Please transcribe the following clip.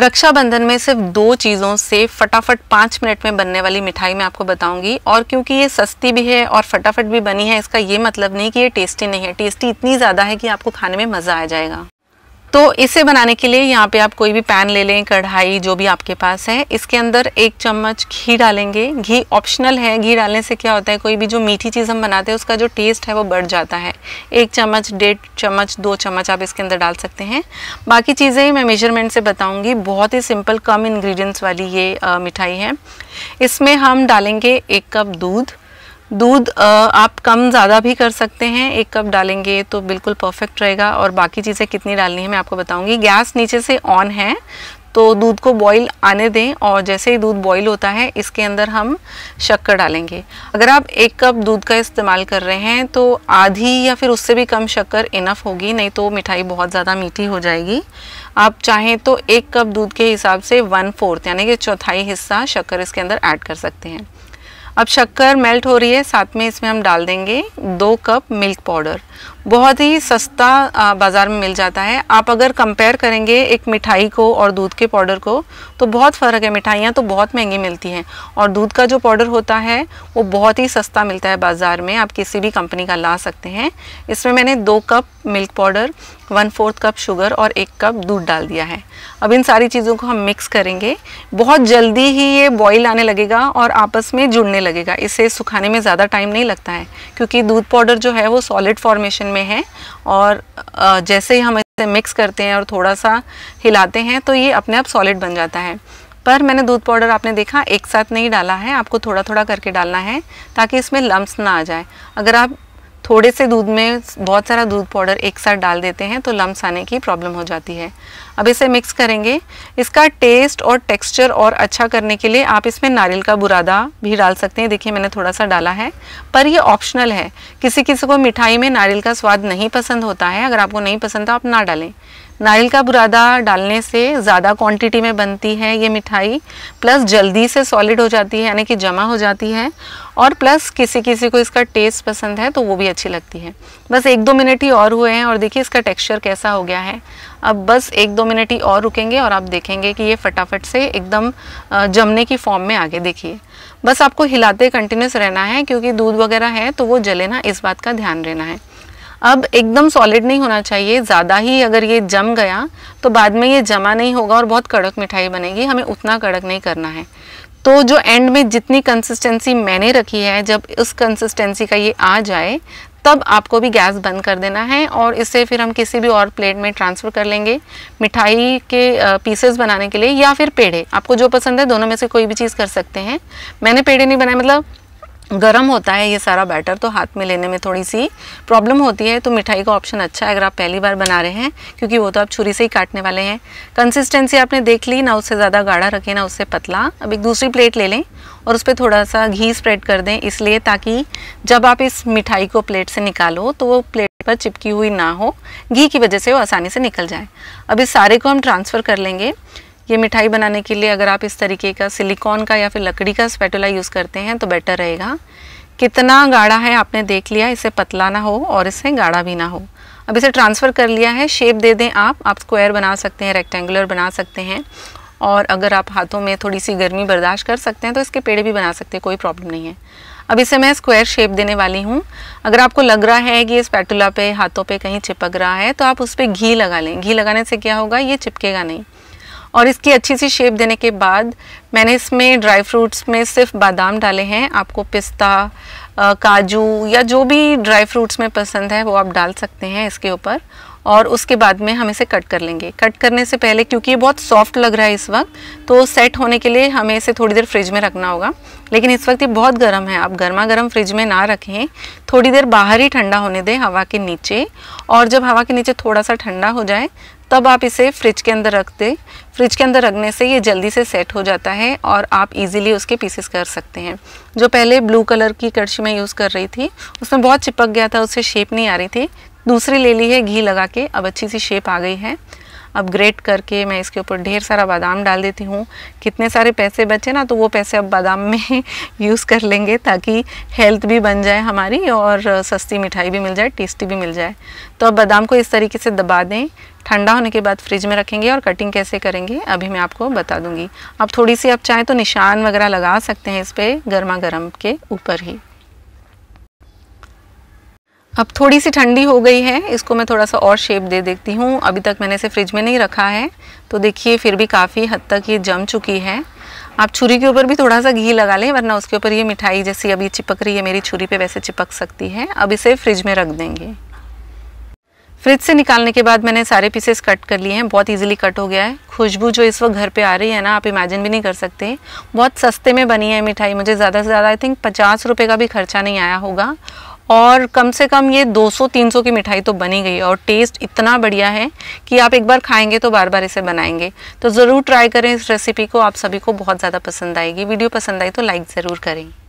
रक्षाबंधन में सिर्फ दो चीज़ों से फटाफट पाँच मिनट में बनने वाली मिठाई मैं आपको बताऊंगी और क्योंकि ये सस्ती भी है और फटाफट भी बनी है इसका ये मतलब नहीं कि ये टेस्टी नहीं है टेस्टी इतनी ज़्यादा है कि आपको खाने में मज़ा आ जाएगा तो इसे बनाने के लिए यहाँ पे आप कोई भी पैन ले लें कढ़ाई जो भी आपके पास है इसके अंदर एक चम्मच घी डालेंगे घी ऑप्शनल है घी डालने से क्या होता है कोई भी जो मीठी चीज़ हम बनाते हैं उसका जो टेस्ट है वो बढ़ जाता है एक चम्मच डेढ़ चम्मच दो चम्मच आप इसके अंदर डाल सकते हैं बाकी चीज़ें मैं मेजरमेंट से बताऊँगी बहुत ही सिंपल कम इन्ग्रीडियंट्स वाली ये मिठाई है इसमें हम डालेंगे एक कप दूध दूध आप कम ज़्यादा भी कर सकते हैं एक कप डालेंगे तो बिल्कुल परफेक्ट रहेगा और बाकी चीज़ें कितनी डालनी है मैं आपको बताऊंगी गैस नीचे से ऑन है तो दूध को बॉईल आने दें और जैसे ही दूध बॉईल होता है इसके अंदर हम शक्कर डालेंगे अगर आप एक कप दूध का इस्तेमाल कर रहे हैं तो आधी या फिर उससे भी कम शक्कर इनफ होगी नहीं तो मिठाई बहुत ज़्यादा मीठी हो जाएगी आप चाहें तो एक कप दूध के हिसाब से वन फोर्थ यानी कि चौथाई हिस्सा शक्कर इसके अंदर ऐड कर सकते हैं अब शक्कर मेल्ट हो रही है साथ में इसमें हम डाल देंगे दो कप मिल्क पाउडर बहुत ही सस्ता बाज़ार में मिल जाता है आप अगर कंपेयर करेंगे एक मिठाई को और दूध के पाउडर को तो बहुत फ़र्क है मिठाइयाँ तो बहुत महंगी मिलती हैं और दूध का जो पाउडर होता है वो बहुत ही सस्ता मिलता है बाज़ार में आप किसी भी कंपनी का ला सकते हैं इसमें मैंने दो cup milk powder one fourth cup sugar और एक कप दूध डाल दिया है अब इन सारी चीज़ों को हम मिक्स करेंगे बहुत जल्दी ही ये बॉईल आने लगेगा और आपस में जुड़ने लगेगा इसे सुखाने में ज़्यादा टाइम नहीं लगता है क्योंकि दूध पाउडर जो है वो सॉलिड फॉर्मेशन में है और जैसे ही हम इसे मिक्स करते हैं और थोड़ा सा हिलाते हैं तो ये अपने आप सॉलिड बन जाता है पर मैंने दूध पाउडर आपने देखा एक साथ नहीं डाला है आपको थोड़ा थोड़ा करके डालना है ताकि इसमें लम्स ना आ जाए अगर आप थोड़े से दूध में बहुत सारा दूध पाउडर एक साथ डाल देते हैं तो लम्स आने की प्रॉब्लम हो जाती है अब इसे मिक्स करेंगे इसका टेस्ट और टेक्सचर और अच्छा करने के लिए आप इसमें नारियल का बुरादा भी डाल सकते हैं देखिए मैंने थोड़ा सा डाला है पर ये ऑप्शनल है किसी किसी को मिठाई में नारियल का स्वाद नहीं पसंद होता है अगर आपको नहीं पसंद तो आप ना डालें नारियल का बुरादा डालने से ज़्यादा क्वांटिटी में बनती है ये मिठाई प्लस जल्दी से सॉलिड हो जाती है यानी कि जमा हो जाती है और प्लस किसी किसी को इसका टेस्ट पसंद है तो वो भी अच्छी लगती है बस एक दो मिनट ही और हुए हैं और देखिए इसका टेक्सचर कैसा हो गया है अब बस एक दो मिनट ही और रुकेंगे और आप देखेंगे कि ये फटाफट से एकदम जमने की फॉर्म में आगे देखिए बस आपको हिलाते कंटिन्यूस रहना है क्योंकि दूध वगैरह है तो वो जले ना इस बात का ध्यान रहना है अब एकदम सॉलिड नहीं होना चाहिए ज़्यादा ही अगर ये जम गया तो बाद में ये जमा नहीं होगा और बहुत कड़क मिठाई बनेगी हमें उतना कड़क नहीं करना है तो जो एंड में जितनी कंसिस्टेंसी मैंने रखी है जब इस कंसिस्टेंसी का ये आ जाए तब आपको भी गैस बंद कर देना है और इसे फिर हम किसी भी और प्लेट में ट्रांसफ़र कर लेंगे मिठाई के पीसेस बनाने के लिए या फिर पेड़े आपको जो पसंद है दोनों में से कोई भी चीज़ कर सकते हैं मैंने पेड़े नहीं बनाए मतलब गर्म होता है ये सारा बैटर तो हाथ में लेने में थोड़ी सी प्रॉब्लम होती है तो मिठाई का ऑप्शन अच्छा है अगर आप पहली बार बना रहे हैं क्योंकि वो तो आप छुरी से ही काटने वाले हैं कंसिस्टेंसी आपने देख ली ना उससे ज़्यादा गाढ़ा रखें ना उससे पतला अब एक दूसरी प्लेट ले लें और उस पर थोड़ा सा घी स्प्रेड कर दें इसलिए ताकि जब आप इस मिठाई को प्लेट से निकालो तो वो प्लेट पर चिपकी हुई ना हो घी की वजह से वो आसानी से निकल जाए अब इस सारे को हम ट्रांसफ़र कर लेंगे ये मिठाई बनाने के लिए अगर आप इस तरीके का सिलिकॉन का या फिर लकड़ी का स्पेटुला यूज़ करते हैं तो बेटर रहेगा कितना गाढ़ा है आपने देख लिया इसे पतला ना हो और इसे गाढ़ा भी ना हो अब इसे ट्रांसफ़र कर लिया है शेप दे दें आप आप स्क्वायर बना सकते हैं रेक्टेंगुलर बना सकते हैं और अगर आप हाथों में थोड़ी सी गर्मी बर्दाश्त कर सकते हैं तो इसके पेड़ भी बना सकते हैं कोई प्रॉब्लम नहीं है अब इसे मैं स्क्वायर शेप देने वाली हूँ अगर आपको लग रहा है कि इस पैटुला पे हाथों पे कहीं चिपक रहा है तो आप उस पर घी लगा लें घी लगाने से क्या होगा ये चिपकेगा नहीं और इसकी अच्छी सी शेप देने के बाद मैंने इसमें ड्राई फ्रूट्स में सिर्फ बादाम डाले हैं आपको पिस्ता काजू या जो भी ड्राई फ्रूट्स में पसंद है वो आप डाल सकते हैं इसके ऊपर और उसके बाद में हम इसे कट कर लेंगे कट करने से पहले क्योंकि ये बहुत सॉफ्ट लग रहा है इस वक्त तो सेट होने के लिए हमें इसे थोड़ी देर फ्रिज में रखना होगा लेकिन इस वक्त ये बहुत गर्म है आप गर्मा गर्म फ्रिज में ना रखें थोड़ी देर बाहर ही ठंडा होने दें हवा के नीचे और जब हवा के नीचे थोड़ा सा ठंडा हो जाए तब आप इसे फ्रिज के अंदर रख दें फ्रिज के अंदर रखने से ये जल्दी से सेट हो जाता है और आप इजीली उसके पीसेस कर सकते हैं जो पहले ब्लू कलर की कड़छी मैं यूज़ कर रही थी उसमें बहुत चिपक गया था उससे शेप नहीं आ रही थी दूसरी ले ली है घी लगा के अब अच्छी सी शेप आ गई है अब ग्रेट करके मैं इसके ऊपर ढेर सारा बादाम डाल देती हूँ कितने सारे पैसे बचे ना तो वो पैसे अब बादाम में यूज़ कर लेंगे ताकि हेल्थ भी बन जाए हमारी और सस्ती मिठाई भी मिल जाए टेस्टी भी मिल जाए तो अब बादाम को इस तरीके से दबा दें ठंडा होने के बाद फ्रिज में रखेंगे और कटिंग कैसे करेंगे अभी मैं आपको बता दूंगी आप थोड़ी सी आप चाहें तो निशान वगैरह लगा सकते हैं इस पर गर्मा गर्म के ऊपर ही अब थोड़ी सी ठंडी हो गई है इसको मैं थोड़ा सा और शेप दे देती हूँ अभी तक मैंने इसे फ्रिज में नहीं रखा है तो देखिए फिर भी काफ़ी हद तक ये जम चुकी है आप छुरी के ऊपर भी थोड़ा सा घी लगा लें वरना उसके ऊपर ये मिठाई जैसी अभी चिपक रही है मेरी छुरी पे वैसे चिपक सकती है अब इसे फ्रिज में रख देंगे फ्रिज से निकालने के बाद मैंने सारे पीसेस कट कर लिए हैं बहुत इजीली कट हो गया है खुशबू जो इस वक्त घर पे आ रही है ना आप इमेजिन भी नहीं कर सकते बहुत सस्ते में बनी है मिठाई मुझे ज़्यादा से ज़्यादा आई थिंक पचास रुपये का भी खर्चा नहीं आया होगा और कम से कम ये 200-300 की मिठाई तो बनी गई और टेस्ट इतना बढ़िया है कि आप एक बार खाएंगे तो बार बार इसे बनाएंगे तो ज़रूर ट्राई करें इस रेसिपी को आप सभी को बहुत ज़्यादा पसंद आएगी वीडियो पसंद आई तो लाइक ज़रूर करें